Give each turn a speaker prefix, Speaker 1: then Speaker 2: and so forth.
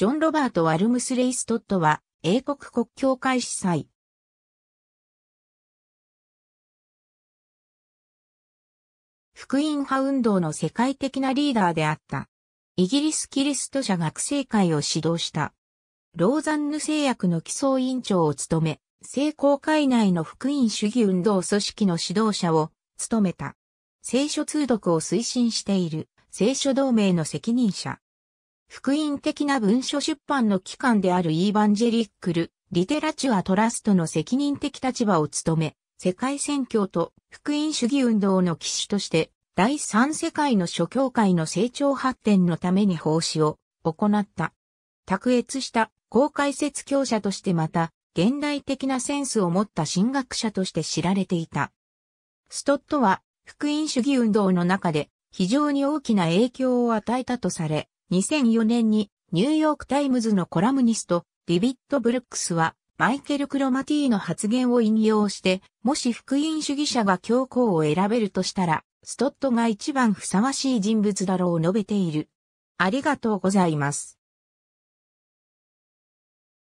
Speaker 1: ジョン・ロバート・ワルムスレイ・ストットは、英国国教会司祭。福音
Speaker 2: 派運動の世界的なリーダーであった。イギリスキリスト社学生会を指導した。ローザンヌ製薬の基礎委員長を務め、聖公会内の福音主義運動組織の指導者を務めた。聖書通読を推進している聖書同盟の責任者。福音的な文書出版の機関であるイーバンジェリックル・リテラチュア・トラストの責任的立場を務め、世界宣教と福音主義運動の騎士として、第三世界の諸教会の成長発展のために奉仕を行った。卓越した公開説教者としてまた、現代的なセンスを持った神学者として知られていた。ストットは、福音主義運動の中で非常に大きな影響を与えたとされ、2004年にニューヨークタイムズのコラムニスト、ディビット・ブルックスは、マイケル・クロマティの発言を引用して、もし福音主義者が教皇を選べるとしたら、ストットが一番ふさわしい人物だろう述べている。ありがとうございます。